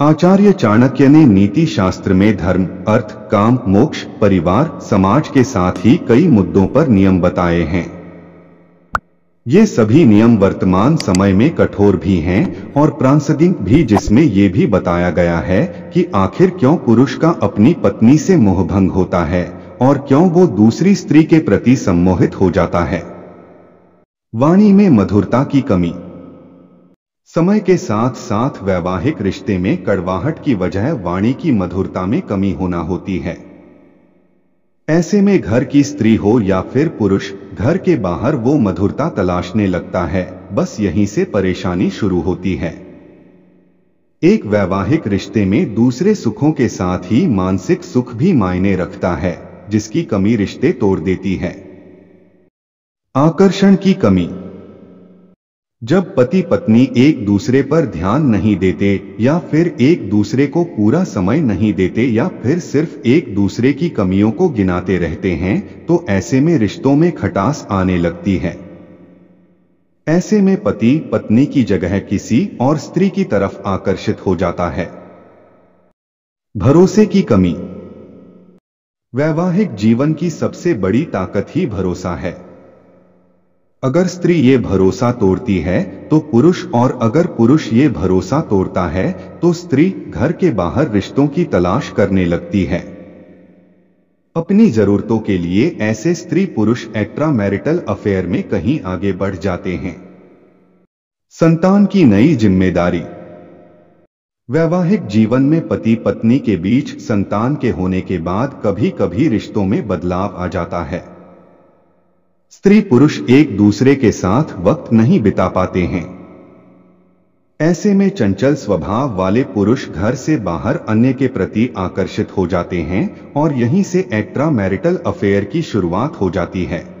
आचार्य चाणक्य ने नीति शास्त्र में धर्म अर्थ काम मोक्ष परिवार समाज के साथ ही कई मुद्दों पर नियम बताए हैं ये सभी नियम वर्तमान समय में कठोर भी हैं और प्रांसदिंग भी जिसमें ये भी बताया गया है कि आखिर क्यों पुरुष का अपनी पत्नी से मोहभंग होता है और क्यों वो दूसरी स्त्री के प्रति सम्मोहित हो जाता है वाणी में मधुरता की कमी समय के साथ साथ वैवाहिक रिश्ते में कड़वाहट की वजह वाणी की मधुरता में कमी होना होती है ऐसे में घर की स्त्री हो या फिर पुरुष घर के बाहर वो मधुरता तलाशने लगता है बस यहीं से परेशानी शुरू होती है एक वैवाहिक रिश्ते में दूसरे सुखों के साथ ही मानसिक सुख भी मायने रखता है जिसकी कमी रिश्ते तोड़ देती है आकर्षण की कमी जब पति पत्नी एक दूसरे पर ध्यान नहीं देते या फिर एक दूसरे को पूरा समय नहीं देते या फिर सिर्फ एक दूसरे की कमियों को गिनाते रहते हैं तो ऐसे में रिश्तों में खटास आने लगती है ऐसे में पति पत्नी की जगह किसी और स्त्री की तरफ आकर्षित हो जाता है भरोसे की कमी वैवाहिक जीवन की सबसे बड़ी ताकत ही भरोसा है अगर स्त्री ये भरोसा तोड़ती है तो पुरुष और अगर पुरुष ये भरोसा तोड़ता है तो स्त्री घर के बाहर रिश्तों की तलाश करने लगती है अपनी जरूरतों के लिए ऐसे स्त्री पुरुष एक्ट्रा मैरिटल अफेयर में कहीं आगे बढ़ जाते हैं संतान की नई जिम्मेदारी वैवाहिक जीवन में पति पत्नी के बीच संतान के होने के बाद कभी कभी रिश्तों में बदलाव आ जाता है स्त्री पुरुष एक दूसरे के साथ वक्त नहीं बिता पाते हैं ऐसे में चंचल स्वभाव वाले पुरुष घर से बाहर अन्य के प्रति आकर्षित हो जाते हैं और यहीं से एक्ट्रा मैरिटल अफेयर की शुरुआत हो जाती है